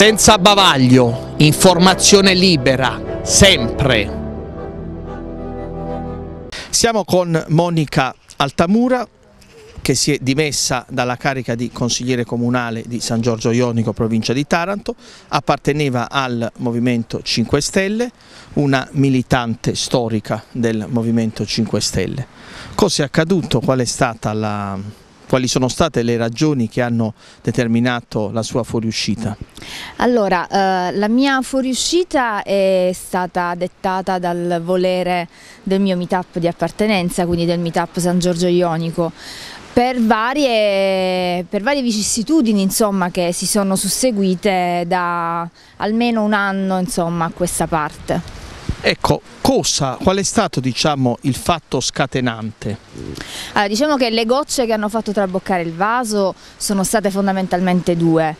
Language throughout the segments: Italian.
senza bavaglio, informazione libera, sempre. Siamo con Monica Altamura che si è dimessa dalla carica di consigliere comunale di San Giorgio Ionico, provincia di Taranto, apparteneva al Movimento 5 Stelle, una militante storica del Movimento 5 Stelle. Cos'è accaduto? Qual è stata la, quali sono state le ragioni che hanno determinato la sua fuoriuscita? Allora, eh, la mia fuoriuscita è stata dettata dal volere del mio meetup di appartenenza, quindi del meetup San Giorgio Ionico. Per varie, per varie, vicissitudini insomma, che si sono susseguite da almeno un anno insomma, a questa parte. Ecco, cosa, qual è stato diciamo, il fatto scatenante? Allora, diciamo che le gocce che hanno fatto traboccare il vaso sono state fondamentalmente due.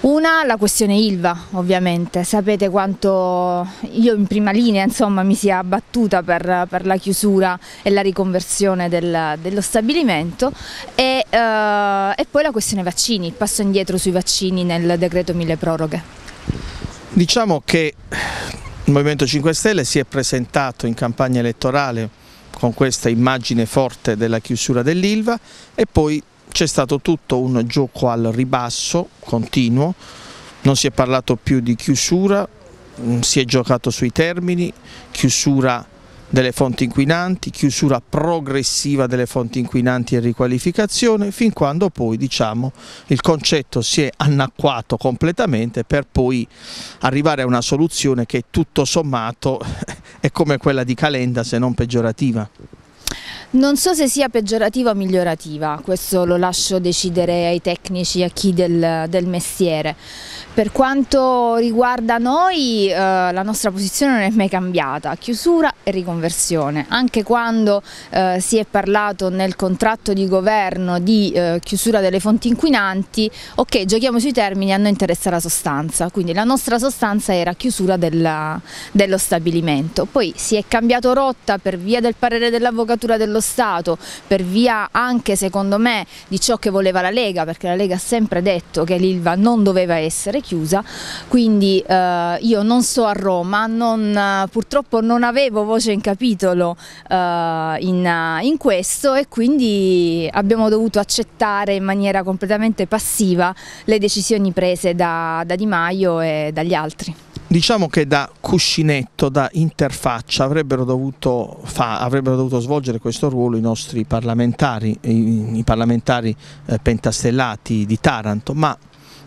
Una, la questione Ilva, ovviamente. Sapete quanto io in prima linea insomma, mi sia battuta per, per, la chiusura e la riconversione del, dello stabilimento e, eh, e poi la questione vaccini, il passo indietro sui vaccini nel decreto mille proroghe. Diciamo che il Movimento 5 Stelle si è presentato in campagna elettorale con questa immagine forte della chiusura dell'Ilva e poi c'è stato tutto un gioco al ribasso continuo, non si è parlato più di chiusura, mm, si è giocato sui termini, chiusura delle fonti inquinanti, chiusura progressiva delle fonti inquinanti e riqualificazione, fin quando poi diciamo, il concetto si è annacquato completamente per poi arrivare a una soluzione che tutto sommato è come quella di Calenda se non peggiorativa. Non so se sia peggiorativa o migliorativa, questo lo lascio decidere ai tecnici, a chi del, del mestiere. Per quanto riguarda noi, eh, la nostra posizione non è mai cambiata, chiusura e riconversione. Anche quando eh, si è parlato nel contratto di governo di eh, chiusura delle fonti inquinanti, ok, giochiamo sui termini, a noi interessa la sostanza, quindi la nostra sostanza era chiusura della, dello stabilimento. Poi si è cambiato rotta per via del parere dell'Avvocatura dello Stato, per via anche secondo me di ciò che voleva la Lega, perché la Lega ha sempre detto che l'Ilva non doveva essere sempre chiusa, quindi eh, io non so a Roma, non, eh, purtroppo non avevo voce in capitolo eh, in, eh, in questo e quindi abbiamo dovuto accettare in maniera completamente passiva le decisioni prese da, da Di Maio e dagli altri. Diciamo che da cuscinetto, da interfaccia avrebbero dovuto, fa, avrebbero dovuto svolgere questo ruolo i nostri parlamentari, i, i parlamentari eh, pentastellati di Taranto, ma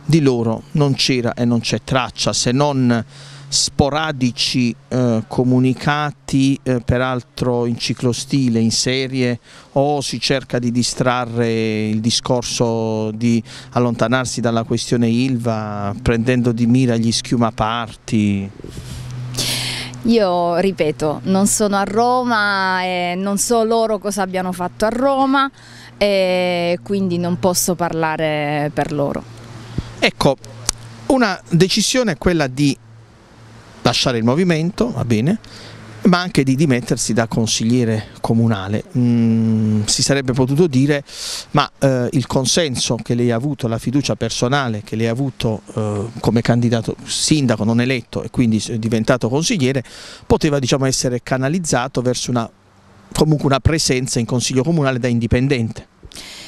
di loro non c'era e non c'è traccia se non sporadici eh, comunicati, eh, peraltro in ciclostile, in serie, o si cerca di distrarre il discorso di allontanarsi dalla questione Ilva prendendo di mira gli schiumaparti. Io ripeto, non sono a Roma, e non so loro cosa abbiano fatto a Roma, e quindi non posso parlare per loro. Ecco, una decisione è quella di lasciare il movimento, va bene, ma anche di dimettersi da consigliere comunale. Mm, si sarebbe potuto dire, ma eh, il consenso che lei ha avuto, la fiducia personale che lei ha avuto eh, come candidato sindaco non eletto e quindi diventato consigliere, poteva diciamo, essere canalizzato verso una, comunque una presenza in consiglio comunale da indipendente.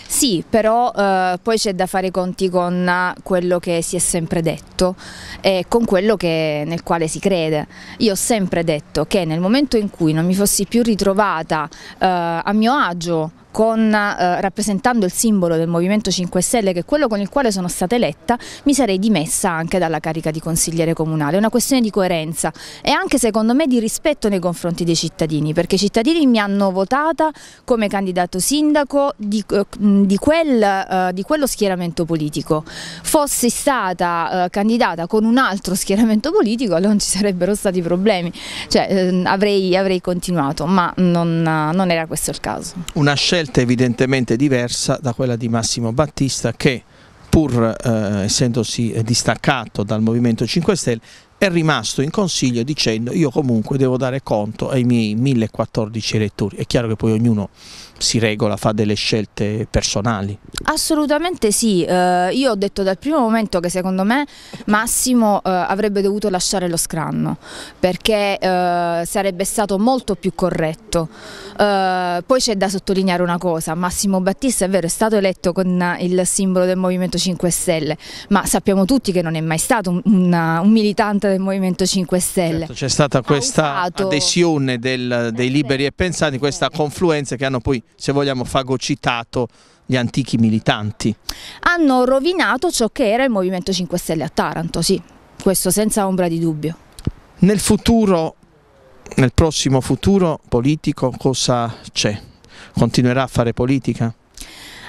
Sì, però eh, poi c'è da fare i conti con quello che si è sempre detto e con quello che, nel quale si crede. Io ho sempre detto che nel momento in cui non mi fossi più ritrovata eh, a mio agio con, eh, rappresentando il simbolo del Movimento 5 Stelle, che è quello con il quale sono stata eletta, mi sarei dimessa anche dalla carica di consigliere comunale. È una questione di coerenza e anche secondo me di rispetto nei confronti dei cittadini, perché i cittadini mi hanno votata come candidato sindaco di, eh, di, quel, eh, di quello schieramento politico. Fossi stata eh, candidata con un altro schieramento politico, non ci sarebbero stati problemi, cioè, eh, avrei, avrei, continuato, ma non, non era questo il caso. Una scelta scelta evidentemente diversa da quella di Massimo Battista che pur eh, essendosi distaccato dal Movimento 5 Stelle è rimasto in consiglio dicendo io comunque devo dare conto ai miei 1014 elettori. È chiaro che poi ognuno si regola, fa delle scelte personali. Assolutamente sì, eh, io ho detto dal primo momento che secondo me Massimo eh, avrebbe dovuto lasciare lo scranno perché eh, sarebbe stato molto più corretto. Eh, poi c'è da sottolineare una cosa, Massimo Battista è vero è stato eletto con il simbolo del Movimento 5 Stelle, ma sappiamo tutti che non è mai stato una, un militante rappresentante del Movimento 5 Stelle. Certo, c'è stata questa usato... adesione del, dei liberi e pensanti, questa confluenza che hanno poi, se vogliamo, fagocitato gli antichi militanti. Hanno rovinato ciò che era il Movimento 5 Stelle a Taranto, sì, questo senza ombra di dubbio. Nel futuro, nel prossimo futuro politico, cosa c'è? Continuerà a fare politica?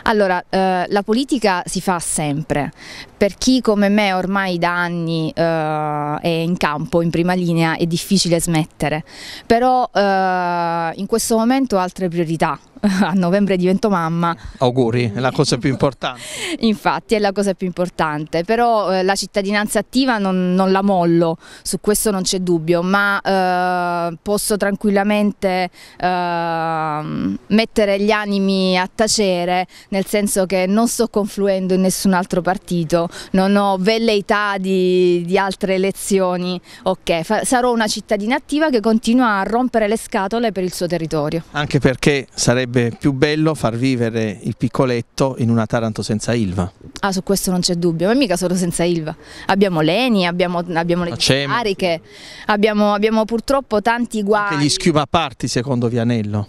Allora, eh, la politica si fa sempre, per chi come me ormai da anni eh, è in campo, in prima linea, è difficile smettere, però eh, in questo momento ho altre priorità. A novembre divento mamma. Auguri, è la cosa più importante. Infatti è la cosa più importante, però eh, la cittadinanza attiva non, non, la mollo, su questo non c'è dubbio, ma eh, posso tranquillamente ehm, mettere gli animi a tacere, nel senso che non sto confluendo in nessun altro partito, non ho velleità di, di altre elezioni, ok, sarò una cittadina attiva che continua a rompere le scatole per il suo territorio. Anche perché sarebbe più bello far vivere il piccoletto in una Taranto senza Ilva. Ah, su questo non c'è dubbio, ma mica solo senza Ilva. Abbiamo Leni, abbiamo, abbiamo le cariche, abbiamo, abbiamo, purtroppo tanti guai. Anche gli schiumaparti secondo Vianello.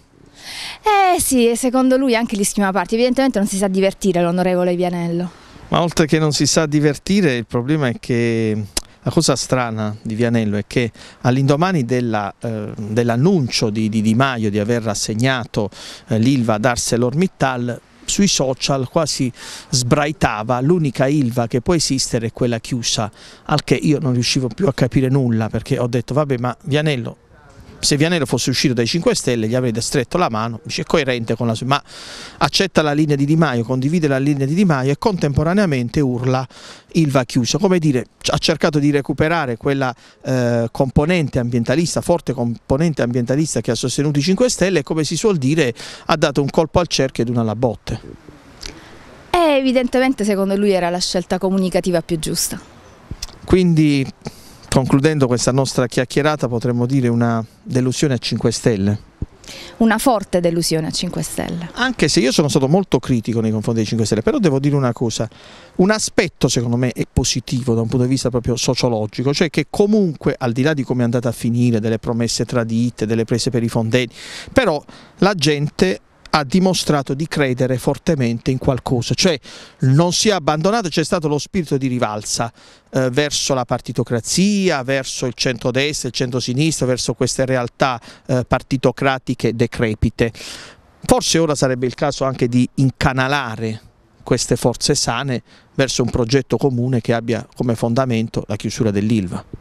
Eh sì, secondo lui anche gli schiumaparti, evidentemente non si sa divertire l'onorevole Vianello. Ma oltre che non si sa divertire, il problema è che la cosa strana di Vianello è che all'indomani eh, dell'annuncio eh, dell di, di, di Maio di aver assegnato eh, l'Ilva ad ArcelorMittal, sui social quasi sbraitava l'unica Ilva che può esistere è quella chiusa, al che io non riuscivo più a capire nulla perché ho detto vabbè ma Vianello se Vianello fosse uscito dai 5 Stelle gli avrete stretto la mano, dice coerente con la sua, ma accetta la linea di Di Maio, condivide la linea di Di Maio e contemporaneamente urla il va chiuso, come dire, ha cercato di recuperare quella eh, componente ambientalista, forte componente ambientalista che ha sostenuto i 5 Stelle e come si suol dire ha dato un colpo al cerchio ed una alla botte. Eh, evidentemente secondo lui era la scelta comunicativa più giusta. Quindi concludendo questa nostra chiacchierata potremmo dire una delusione a 5 Stelle? Una forte delusione a 5 Stelle. Anche se io sono stato molto critico nei confronti dei 5 Stelle, però devo dire una cosa, un aspetto secondo me è positivo da un punto di vista proprio sociologico, cioè che comunque al di là di come è andata a finire, delle promesse tradite, delle prese per i fondelli, però la gente ha dimostrato di credere fortemente in qualcosa, cioè non si è abbandonato, c'è stato lo spirito di rivalsa eh, verso la partitocrazia, verso il centrodestra, il centrosinistra, verso queste realtà eh, partitocratiche decrepite. Forse ora sarebbe il caso anche di incanalare queste forze sane verso un progetto comune che abbia come fondamento la chiusura dell'ILVA.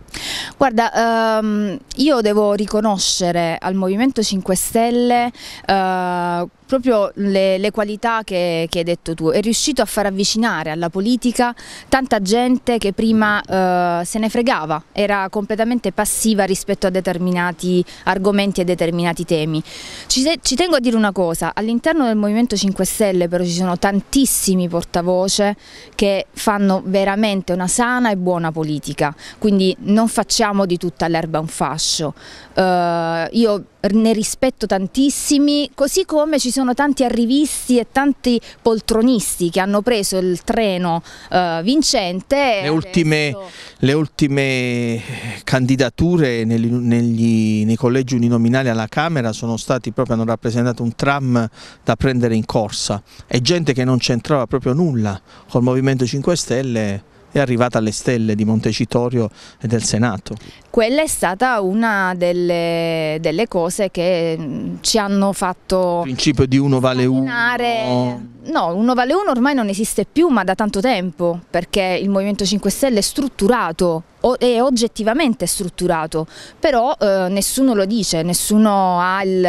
Guarda, ehm, io devo riconoscere al Movimento 5 Stelle eh, proprio le, le qualità che, che, hai detto tu, è riuscito a far avvicinare alla politica tanta gente che prima eh, se ne fregava, era completamente passiva rispetto a determinati argomenti e determinati temi. Ci, ci tengo a dire una cosa, all'interno del Movimento 5 Stelle però ci sono tantissimi portavoce che fanno veramente una sana e buona politica, quindi non non facciamo di tutta l'erba un fascio. Eh, io ne rispetto tantissimi, così come ci sono tanti arrivisti e tanti poltronisti che hanno preso il treno eh, vincente. Le ultime, le ultime, candidature negli, negli, nei collegi uninominali alla Camera sono stati proprio, hanno rappresentato un tram da prendere in corsa e gente che non c'entrava proprio nulla col Movimento 5 Stelle è arrivata alle stelle di Montecitorio e del Senato. Quella è stata una delle, delle cose che mm, ci hanno fatto... Il principio di uno vale uno. No, uno vale uno ormai non esiste più ma da tanto tempo perché il Movimento 5 Stelle è strutturato è oggettivamente strutturato, però eh, nessuno lo dice, nessuno ha il,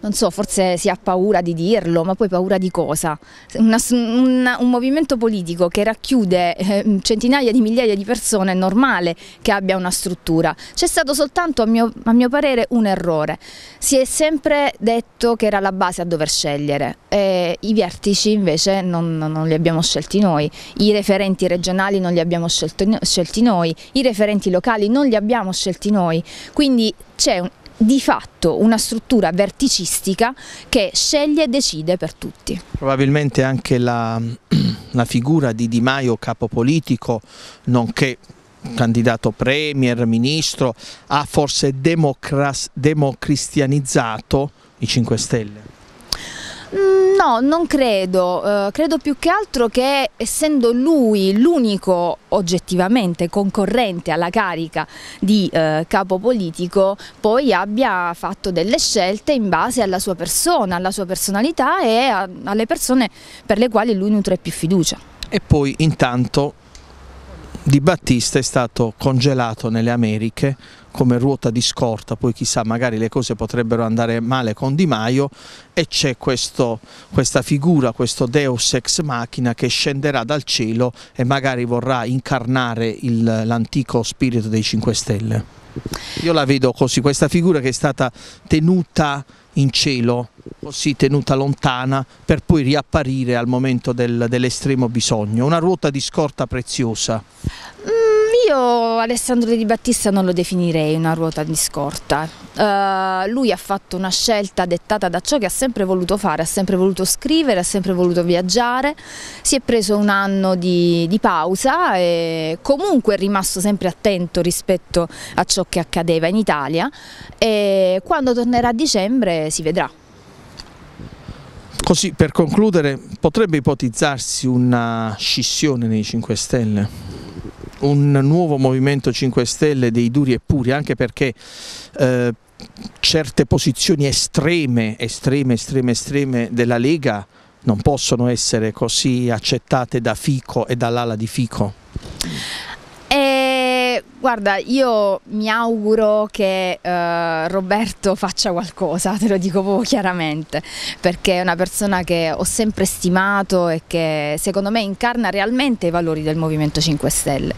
non so, forse si ha paura di dirlo, ma poi paura di cosa? Una, una, un movimento politico che racchiude eh, Mm, centinaia di migliaia di persone è normale che abbia una struttura. C'è stato soltanto, a mio, a mio, parere, un errore. Si è sempre detto che era la base a dover scegliere. Eh, I vertici invece non, non, li abbiamo scelti noi, i referenti regionali non li abbiamo scelti, scelti noi, i referenti locali non li abbiamo scelti noi. Quindi c'è un di fatto una struttura verticistica che sceglie e decide per tutti. Probabilmente anche la, la figura di Di Maio capo politico, nonché candidato premier, ministro, ha forse democristianizzato i 5 Stelle? Mm No, non credo, eh, credo più che altro che essendo lui l'unico oggettivamente concorrente alla carica di eh, capo politico, poi abbia fatto delle scelte in base alla sua persona, alla sua personalità e a, alle persone per le quali lui nutre più fiducia. E poi intanto Di Battista è stato congelato nelle Americhe come ruota di scorta, poi chissà magari le cose potrebbero andare male con Di Maio e c'è questa figura, questo deus ex machina che scenderà dal cielo e magari vorrà incarnare l'antico spirito dei 5 Stelle. Io la vedo così, questa figura che è stata tenuta in cielo, così tenuta lontana, per poi riapparire al momento del, dell'estremo bisogno. Una ruota di scorta preziosa. Mm io Alessandro Di Battista non lo definirei una ruota di scorta, uh, lui ha fatto una scelta dettata da ciò che ha sempre voluto fare, ha sempre voluto scrivere, ha sempre voluto viaggiare, si è preso un anno di, di pausa e comunque è rimasto sempre attento rispetto a ciò che accadeva in Italia e quando tornerà a dicembre si vedrà. Così per concludere potrebbe ipotizzarsi una scissione nei 5 Stelle? un nuovo Movimento 5 Stelle dei duri e puri, anche perché eh, certe posizioni estreme, estreme, estreme, estreme della Lega non possono essere così accettate da Fico e dall'ala di Fico. Guarda, io mi auguro che eh, Roberto faccia qualcosa, te lo dico proprio chiaramente, perché è una persona che ho sempre stimato e che secondo me incarna realmente i valori del Movimento 5 Stelle.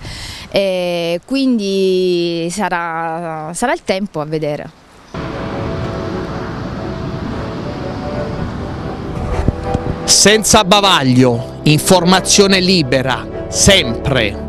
E quindi sarà, sarà il tempo a vedere. Senza bavaglio, informazione libera, sempre.